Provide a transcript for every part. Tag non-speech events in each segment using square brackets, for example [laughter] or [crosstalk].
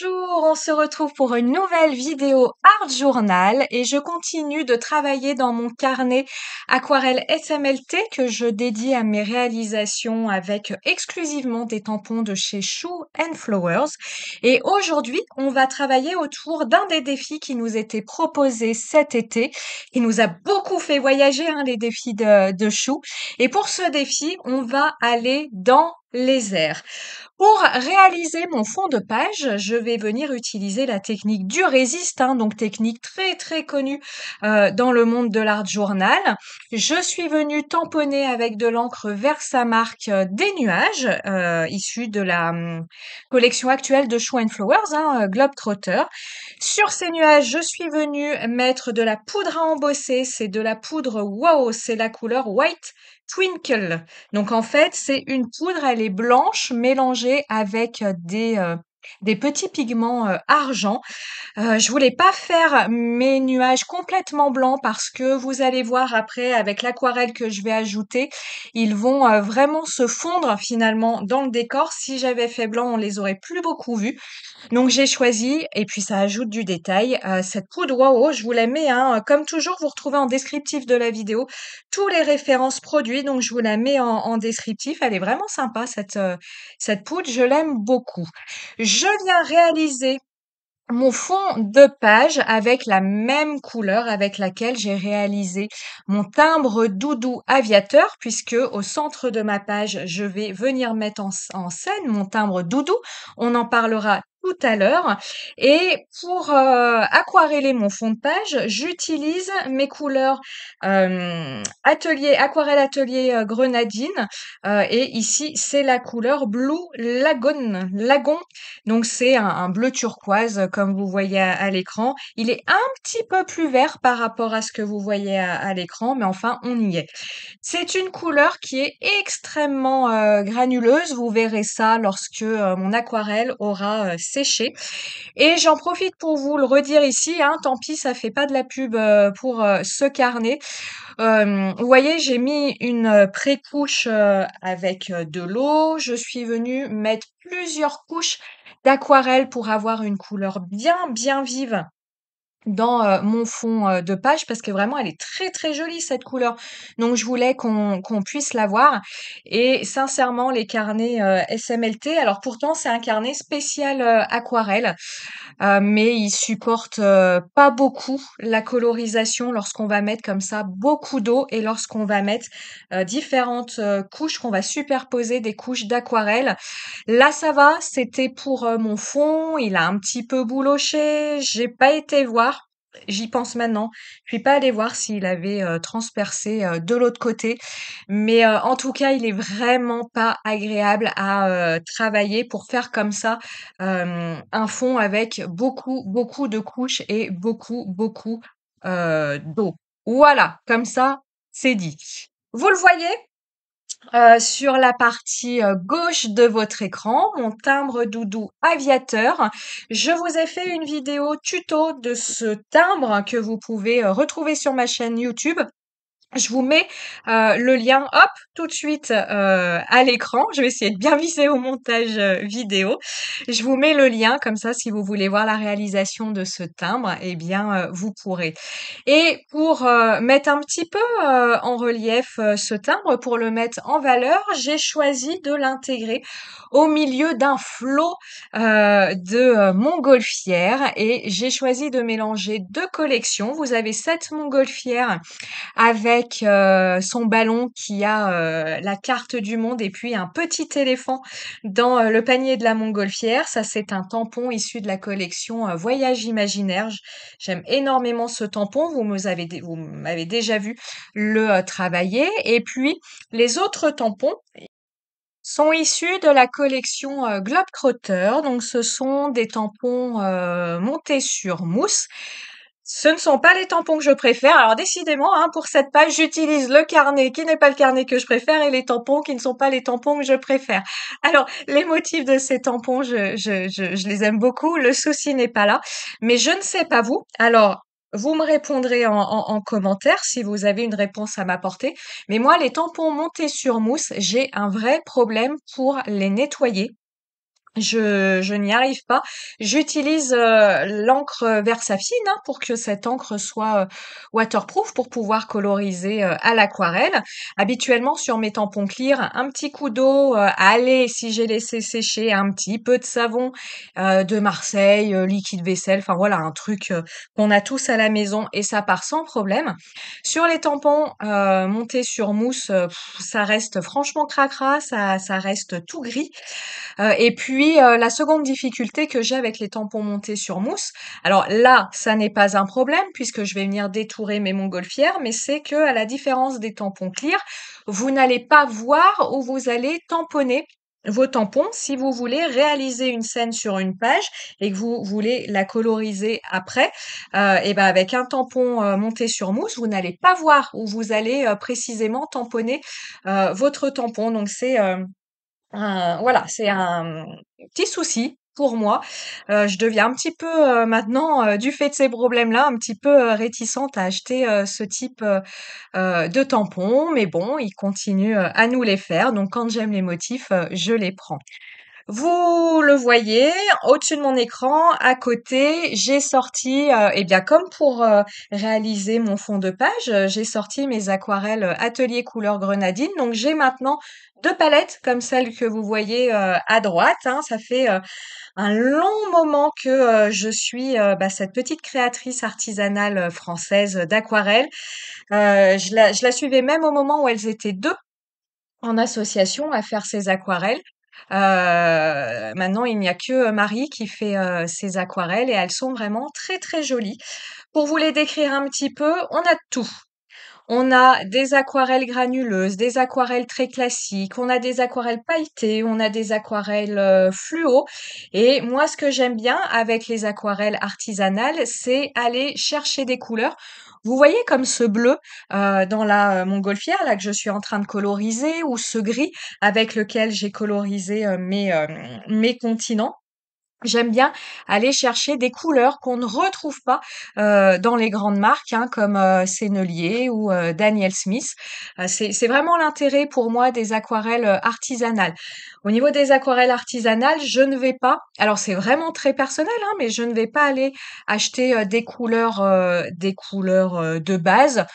Bonjour, on se retrouve pour une nouvelle vidéo Art Journal et je continue de travailler dans mon carnet aquarelle SMLT que je dédie à mes réalisations avec exclusivement des tampons de chez Shoe and Flowers. Et aujourd'hui, on va travailler autour d'un des défis qui nous était proposé cet été. Il nous a beaucoup fait voyager hein, les défis de, de Et pour ce défi, on va aller dans les airs. Pour réaliser mon fond de page, je vais venir utiliser la technique du résiste, hein, donc technique très très connue euh, dans le monde de l'art journal. Je suis venue tamponner avec de l'encre Versamark marque euh, des nuages, euh, issus de la hum, collection actuelle de Flowers, Globe hein, Globetrotter. Sur ces nuages, je suis venue mettre de la poudre à embosser, c'est de la poudre wow, c'est la couleur white Twinkle. Donc en fait, c'est une poudre, elle est blanche mélangée avec euh, des euh, des petits pigments euh, argent. Euh, je voulais pas faire mes nuages complètement blancs parce que vous allez voir après avec l'aquarelle que je vais ajouter, ils vont euh, vraiment se fondre finalement dans le décor. Si j'avais fait blanc, on les aurait plus beaucoup vus. Donc j'ai choisi et puis ça ajoute du détail. cette poudre waouh, je vous la mets hein, comme toujours vous retrouvez en descriptif de la vidéo tous les références produits. Donc je vous la mets en, descriptif. Elle est vraiment sympa cette cette poudre, je l'aime beaucoup je viens réaliser mon fond de page avec la même couleur avec laquelle j'ai réalisé mon timbre doudou aviateur puisque au centre de ma page je vais venir mettre en, scène mon timbre doudou. On en parlera tout à l'heure. Et pour euh, aquareller mon fond de page, j'utilise mes couleurs euh, atelier, aquarelle atelier euh, grenadine. et ici, c'est la couleur Blue Lagon. Lagon. Donc c'est un, bleu turquoise, comme vous voyez à, l'écran. Il est un petit peu plus vert par rapport à ce que vous voyez à, à l'écran, mais enfin, on y est. C'est une couleur qui est extrêmement granuleuse. Vous verrez ça lorsque mon aquarelle aura et j'en profite pour vous le redire ici, hein, tant pis, ça fait pas de la pub euh, pour euh, ce carnet. vous voyez, j'ai mis une euh, pré-couche avec de l'eau. Je suis venue mettre plusieurs couches d'aquarelle pour avoir une couleur bien, bien vive dans euh, mon fond euh, de page parce que vraiment elle est très très jolie cette couleur donc je voulais qu'on qu'on puisse la voir et sincèrement les carnets euh, SMLT alors pourtant c'est un carnet spécial aquarelle mais il supporte pas beaucoup la colorisation lorsqu'on va mettre comme ça beaucoup d'eau et lorsqu'on va mettre différentes couches qu'on va superposer des couches d'aquarelle là ça va c'était pour mon fond il a un petit peu bouloché j'ai pas été voir j'y pense maintenant. Je suis pas allée voir s'il avait euh, transpercé euh, de l'autre côté, mais euh, en tout cas, il est vraiment pas agréable à travailler pour faire comme ça un fond avec beaucoup, beaucoup de couches et beaucoup, beaucoup d'eau. Voilà, comme ça, c'est dit. Vous le voyez, euh, sur la partie euh, gauche de votre écran, mon timbre doudou aviateur. Je vous ai fait une vidéo tuto de ce timbre que vous pouvez euh, retrouver sur ma chaîne YouTube. Je vous mets euh, le lien, hop, tout de suite euh, à l'écran. Je vais essayer de bien viser au montage euh, vidéo. Je vous mets le lien, comme ça, si vous voulez voir la réalisation de ce timbre, eh bien, vous pourrez. Et pour mettre un petit peu en relief ce timbre, pour le mettre en valeur, j'ai choisi de l'intégrer au milieu d'un flot de montgolfières et j'ai choisi de mélanger deux collections. Vous avez cette montgolfière avec euh, son ballon qui a euh, la carte du monde et puis un petit éléphant dans euh, le panier de la montgolfière. Ça, c'est un tampon issu de la collection Voyage imaginaire. J'aime énormément ce tampon. Vous m'avez déjà vu le travailler. Et puis, les autres tampons, sont issus de la collection Globe Crotter. Donc, ce sont des tampons montés sur mousse ce ne sont pas les tampons que je préfère. Alors décidément, hein, pour cette page, j'utilise le carnet qui n'est pas le carnet que je préfère et les tampons qui ne sont pas les tampons que je préfère. Alors les motifs de ces tampons, je, les aime beaucoup. Le souci n'est pas là. Mais je ne sais pas vous. Alors vous me répondrez en, en, commentaire si vous avez une réponse à m'apporter. Mais moi, les tampons montés sur mousse, j'ai un vrai problème pour les nettoyer. Je, n'y arrive pas. J'utilise euh, l'encre Versafine hein, pour que cette encre soit euh, waterproof pour pouvoir coloriser euh, à l'aquarelle. Habituellement sur mes tampons clear, un petit coup d'eau, allez si j'ai laissé sécher, un petit peu de savon de Marseille, liquide vaisselle, enfin voilà un truc qu'on a tous à la maison et ça part sans problème. Sur les tampons montés sur mousse, ça reste franchement cracra, ça, ça reste tout gris. et puis euh, la seconde difficulté que j'ai avec les tampons montés sur mousse, alors là, ça n'est pas un problème puisque je vais venir détourer mes montgolfières, mais c'est que à la différence des tampons clear, vous n'allez pas voir où vous allez tamponner vos tampons, si vous voulez réaliser une scène sur une page et que vous voulez la coloriser après, euh, et ben avec un tampon euh, monté sur mousse, vous n'allez pas voir où vous allez précisément tamponner votre tampon. Donc c'est voilà, c'est un petit souci pour moi. Euh, je deviens un petit peu euh, maintenant, euh, du fait de ces problèmes-là, un petit peu réticente à acheter ce type de tampons, mais bon, ils continuent à nous les faire, donc quand j'aime les motifs, je les prends. Vous le voyez, au-dessus de mon écran, à côté, j'ai sorti, et euh, eh bien comme pour euh, réaliser mon fond de page, euh, j'ai sorti mes aquarelles atelier couleur grenadine. Donc j'ai maintenant deux palettes comme celle que vous voyez à droite. Hein. Ça fait un long moment que je suis bah, cette petite créatrice artisanale française d'aquarelles. je la suivais même au moment où elles étaient deux en association à faire ces aquarelles. Euh, maintenant, il n'y a que euh, Marie qui fait euh, ses aquarelles et elles sont vraiment très très jolies. Pour vous les décrire un petit peu, on a tout. On a des aquarelles granuleuses, des aquarelles très classiques, on a des aquarelles pailletées, on a des aquarelles fluo. Et moi, ce que j'aime bien avec les aquarelles artisanales, c'est aller chercher des couleurs vous voyez comme ce bleu euh, dans la euh, montgolfière là que je suis en train de coloriser ou ce gris avec lequel j'ai colorisé euh, mes, mes continents. J'aime bien aller chercher des couleurs qu'on ne retrouve pas euh, dans les grandes marques, hein, comme euh, Sennelier ou euh, Daniel Smith. Euh, c'est vraiment l'intérêt pour moi des aquarelles artisanales. Au niveau des aquarelles artisanales, je ne vais pas, alors c'est vraiment très personnel, hein, mais je ne vais pas aller acheter des couleurs, des couleurs de base.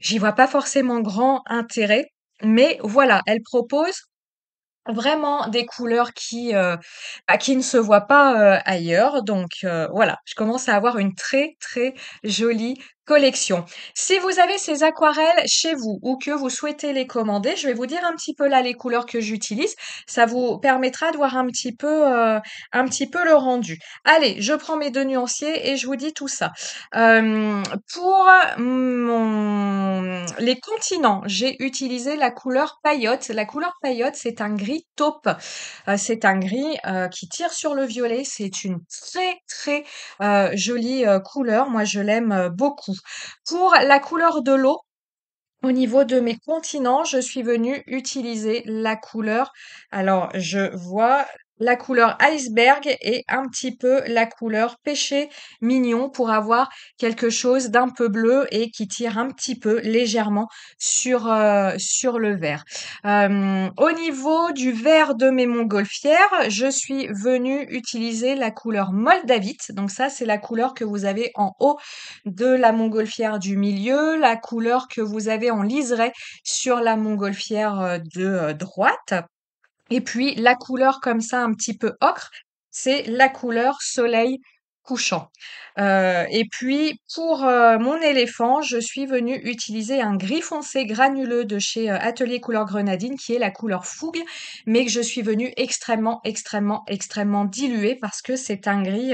J'y vois pas forcément grand intérêt. Mais voilà, elle propose vraiment des couleurs qui, euh, bah, qui ne se voient pas euh, ailleurs. Donc euh, voilà, je commence à avoir une très très jolie collection. Si vous avez ces aquarelles chez vous ou que vous souhaitez les commander, je vais vous dire un petit peu là les couleurs que j'utilise. Ça vous permettra de voir un petit peu, un petit peu le rendu. Allez, je prends mes deux nuanciers et je vous dis tout ça. pour mon les continents, j'ai utilisé la couleur paillote. La couleur paillote, c'est un gris taupe. Euh, c'est un gris euh, qui tire sur le violet. C'est une très très euh, jolie couleur. Moi, je l'aime beaucoup. Pour la couleur de l'eau, au niveau de mes continents, je suis venue utiliser la couleur. Alors, je vois la couleur iceberg et un petit peu la couleur pêché mignon pour avoir quelque chose d'un peu bleu et qui tire un petit peu légèrement sur, euh, sur le vert. Euh, au niveau du vert de mes montgolfières, je suis venue utiliser la couleur moldavite. Donc ça, c'est la couleur que vous avez en haut de la montgolfière du milieu, la couleur que vous avez en liseré sur la montgolfière euh, de droite. Et puis la couleur comme ça un petit peu ocre, c'est la couleur soleil couchant. Euh, et puis pour euh, mon éléphant, je suis venue utiliser un gris foncé granuleux de chez euh, Atelier Couleur Grenadine qui est la couleur fougue, mais que je suis venue extrêmement, extrêmement, extrêmement diluer parce que c'est un gris,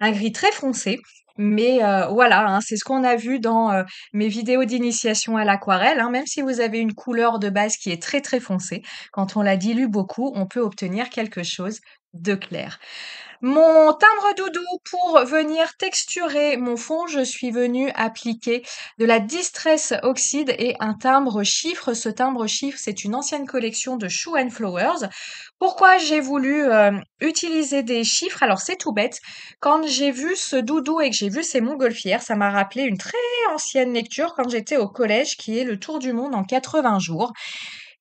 un gris très foncé mais euh, voilà, hein, c'est ce qu'on a vu dans euh, mes vidéos d'initiation à l'aquarelle. Hein. même si vous avez une couleur de base qui est très très foncée, quand on la dilue beaucoup, on peut obtenir quelque chose de clair. Mon timbre doudou pour venir texturer mon fond, je suis venue appliquer de la distress Oxide et un timbre chiffre. Ce timbre chiffre, c'est une ancienne collection de Shoe and Flowers. Pourquoi j'ai voulu euh, utiliser des chiffres Alors c'est tout bête. Quand j'ai vu ce doudou et que j'ai vu ces montgolfières, ça m'a rappelé une très ancienne lecture quand j'étais au collège qui est Le Tour du monde en 80 jours.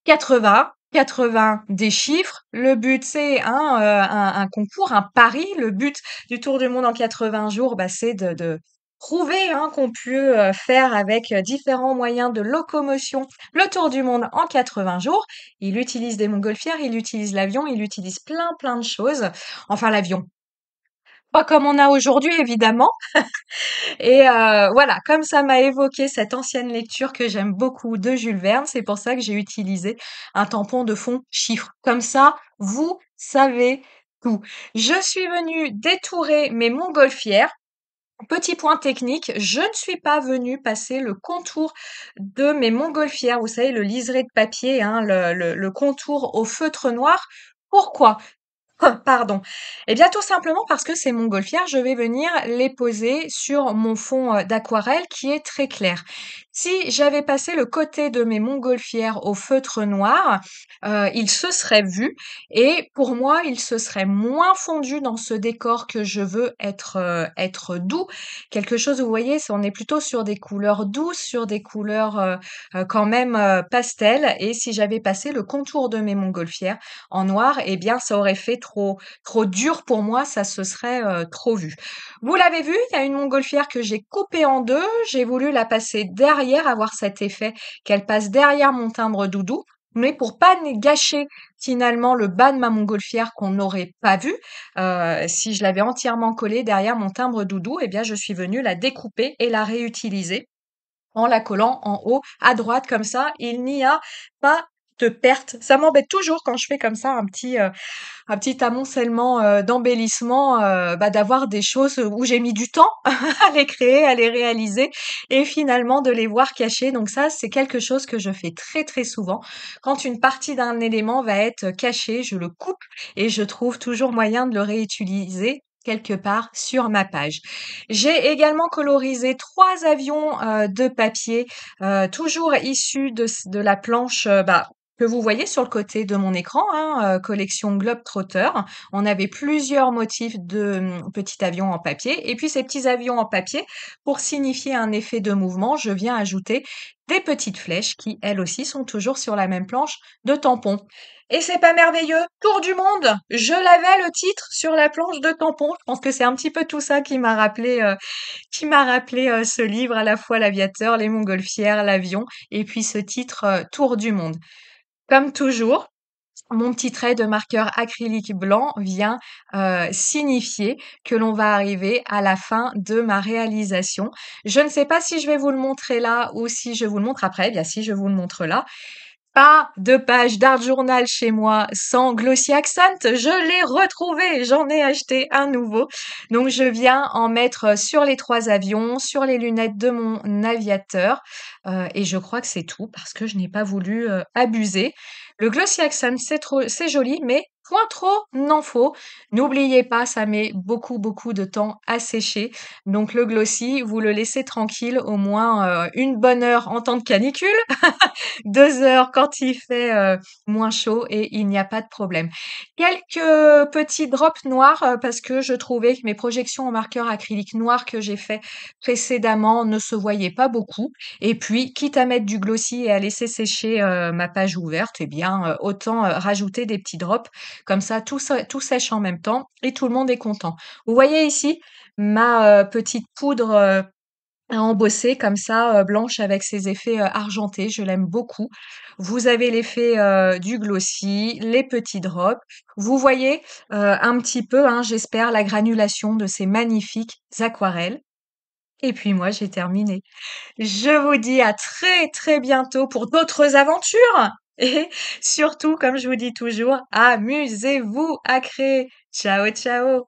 80, 80 des chiffres. Le but, c'est hein, euh, un, concours, un pari. Le but du Tour du Monde en 80 jours, bah, c'est de, prouver hein, qu'on peut euh, faire avec différents moyens de locomotion le tour du monde en 80 jours. Il utilise des montgolfières, il utilise l'avion, il utilise plein plein de choses. Enfin l'avion, pas comme on a aujourd'hui évidemment. [laughs] et euh, voilà, comme ça m'a évoqué cette ancienne lecture que j'aime beaucoup de Jules Verne, c'est pour ça que j'ai utilisé un tampon de fond chiffre. Comme ça, vous savez tout. Je suis venue détourer mes montgolfières Petit point technique, je ne suis pas venue passer le contour de mes montgolfières, vous savez, le liseré de papier, hein, le contour au feutre noir. Pourquoi [laughs] Pardon. Eh bien, tout simplement parce que mon montgolfières, je vais venir les poser sur mon fond euh, d'aquarelle qui est très clair. Si j'avais passé le côté de mes montgolfières au feutre noir, euh, il se serait vu et pour moi, il se serait moins fondu dans ce décor que je veux être, euh, être doux. Quelque chose, vous voyez, on est plutôt sur des couleurs douces, sur des couleurs quand même pastel. Et si j'avais passé le contour de mes montgolfières en noir, eh bien, ça aurait fait trop trop, dur pour moi, ça se serait euh, trop vu. Vous l'avez vu, il y a une montgolfière que j'ai coupée en deux. J'ai voulu la passer derrière, avoir cet effet qu'elle passe derrière mon timbre doudou mais pour pas gâcher finalement le bas de ma montgolfière qu'on n'aurait pas vu, euh, si je l'avais entièrement collée derrière mon timbre doudou, Et eh bien je suis venue la découper et la réutiliser en la collant en haut à droite comme ça, il n'y a pas de perte. Ça m'embête toujours quand je fais comme ça un petit, euh, un petit amoncellement euh, d'embellissement, euh, bah, d'avoir des choses où j'ai mis du temps [laughs] à les créer, à les réaliser et finalement de les voir cachées. Donc ça, c'est quelque chose que je fais très très souvent. Quand une partie d'un élément va être cachée, je le coupe et je trouve toujours moyen de le réutiliser quelque part sur ma page. J'ai également colorisé trois avions de papier, toujours issus de, la planche, bah, que vous voyez sur le côté de mon écran, hein, euh, collection globe collection On avait plusieurs motifs de hum, petits avions en papier. Et puis ces petits avions en papier, pour signifier un effet de mouvement, je viens ajouter des petites flèches qui, elles aussi, sont toujours sur la même planche de tampon. Et c'est pas merveilleux Tour du monde Je l'avais le titre sur la planche de tampon. Je pense que c'est un petit peu tout ça qui m'a rappelé, euh, qui m'a rappelé euh, ce livre, à la fois l'aviateur, les montgolfières, l'avion, et puis ce titre Tour du monde. Comme toujours, mon petit trait de marqueur acrylique blanc vient euh, signifier que l'on va arriver à la fin de ma réalisation. Je ne sais pas si je vais vous le montrer là ou si je vous le montre après. Eh bien, si je vous le montre là, pas de page d'art journal chez moi sans Glossy Accent. Je l'ai retrouvé, j'en ai acheté un nouveau. Donc je viens en mettre sur les trois avions, sur les lunettes de mon aviateur. Euh, et je crois que c'est tout parce que je n'ai pas voulu euh, abuser. Le Glossy Accent, c'est joli, mais Point trop, non faux. N'oubliez pas, ça met beaucoup, beaucoup de temps à sécher. Donc le glossy, vous le laissez tranquille au moins euh, une bonne heure en temps de canicule, [laughs] deux heures quand il fait euh, moins chaud et il n'y a pas de problème. Quelques petits drops noirs euh, parce que je trouvais que mes projections au marqueur acrylique noir que j'ai fait précédemment ne se voyaient pas beaucoup. Et puis, quitte à mettre du glossy et à laisser sécher ma page ouverte, eh bien, autant rajouter des petits drops comme ça, tout, sèche en même temps et tout le monde est content. Vous voyez ici ma euh, petite poudre euh, embossée comme ça, euh, blanche avec ses effets argentés. Je l'aime beaucoup. Vous avez l'effet du glossy, les petits drops. Vous voyez un petit peu, hein, j'espère, la granulation de ces magnifiques aquarelles. Et puis moi, j'ai terminé. Je vous dis à très très bientôt pour d'autres aventures. Et surtout, comme je vous dis toujours, amusez-vous à créer. Ciao, ciao